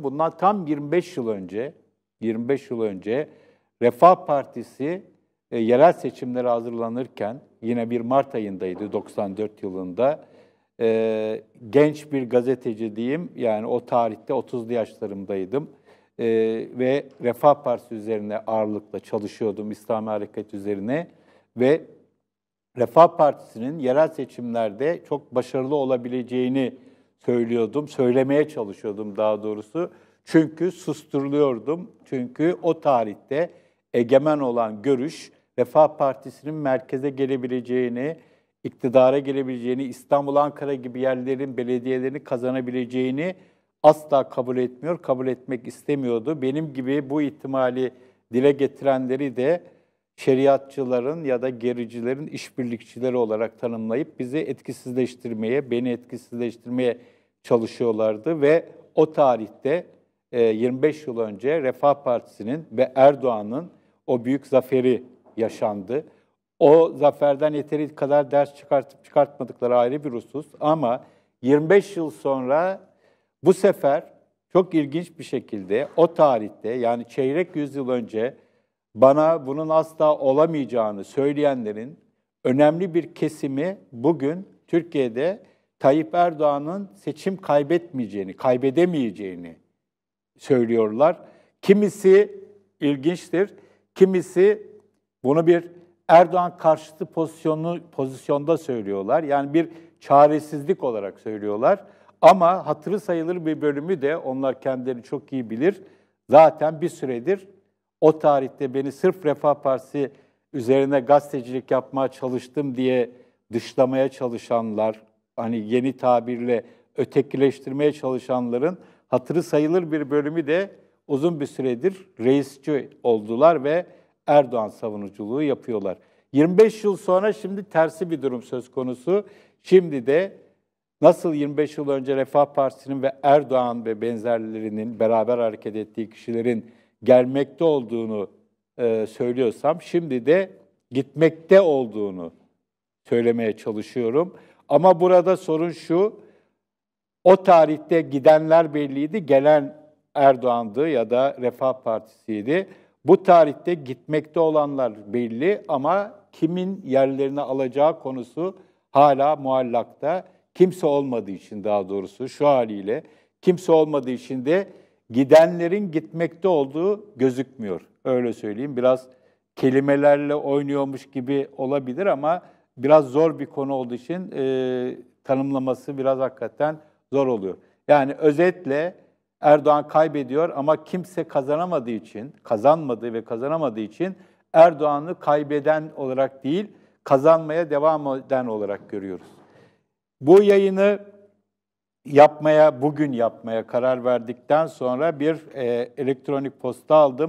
Bundan tam 25 yıl önce, 25 yıl önce Refah Partisi e, yerel seçimlere hazırlanırken yine bir Mart ayındaydı 94 yılında. E, genç bir gazeteci diyeyim yani o tarihte 30'lu yaşlarımdaydım e, ve Refah Partisi üzerine ağırlıkla çalışıyordum İslami Hareket üzerine ve Refah Partisi'nin yerel seçimlerde çok başarılı olabileceğini söylüyordum, söylemeye çalışıyordum daha doğrusu. Çünkü susturuluyordum. Çünkü o tarihte egemen olan görüş Refah Partisi'nin merkeze gelebileceğini, iktidara gelebileceğini, İstanbul, Ankara gibi yerlerin belediyelerini kazanabileceğini asla kabul etmiyor, kabul etmek istemiyordu. Benim gibi bu ihtimali dile getirenleri de şeriatçıların ya da gericilerin işbirlikçileri olarak tanımlayıp bizi etkisizleştirmeye, beni etkisizleştirmeye çalışıyorlardı ve o tarihte 25 e, yıl önce Refah Partisi'nin ve Erdoğan'ın o büyük zaferi yaşandı. O zaferden yeteri kadar ders çıkartıp çıkartmadıkları ayrı bir husus ama 25 yıl sonra bu sefer çok ilginç bir şekilde o tarihte yani çeyrek yüzyıl önce bana bunun asla olamayacağını söyleyenlerin önemli bir kesimi bugün Türkiye'de Tayyip Erdoğan'ın seçim kaybetmeyeceğini, kaybedemeyeceğini söylüyorlar. Kimisi ilginçtir, kimisi bunu bir Erdoğan karşıtı pozisyonu pozisyonda söylüyorlar. Yani bir çaresizlik olarak söylüyorlar. Ama hatırı sayılır bir bölümü de onlar kendileri çok iyi bilir. Zaten bir süredir o tarihte beni sırf Refah Partisi üzerine gazetecilik yapmaya çalıştım diye dışlamaya çalışanlar, hani yeni tabirle ötekileştirmeye çalışanların hatırı sayılır bir bölümü de uzun bir süredir reisçi oldular ve Erdoğan savunuculuğu yapıyorlar. 25 yıl sonra şimdi tersi bir durum söz konusu. Şimdi de nasıl 25 yıl önce Refah Partisi'nin ve Erdoğan ve benzerlerinin beraber hareket ettiği kişilerin gelmekte olduğunu e, söylüyorsam şimdi de gitmekte olduğunu söylemeye çalışıyorum. Ama burada sorun şu, o tarihte gidenler belliydi, gelen Erdoğan'dı ya da Refah Partisi'ydi. Bu tarihte gitmekte olanlar belli ama kimin yerlerini alacağı konusu hala muallakta. Kimse olmadığı için daha doğrusu şu haliyle kimse olmadığı için de gidenlerin gitmekte olduğu gözükmüyor. Öyle söyleyeyim biraz kelimelerle oynuyormuş gibi olabilir ama biraz zor bir konu olduğu için e, tanımlaması biraz hakikaten zor oluyor. Yani özetle Erdoğan kaybediyor ama kimse kazanamadığı için, kazanmadığı ve kazanamadığı için Erdoğan'ı kaybeden olarak değil, kazanmaya devam eden olarak görüyoruz. Bu yayını yapmaya, bugün yapmaya karar verdikten sonra bir e, elektronik posta aldım.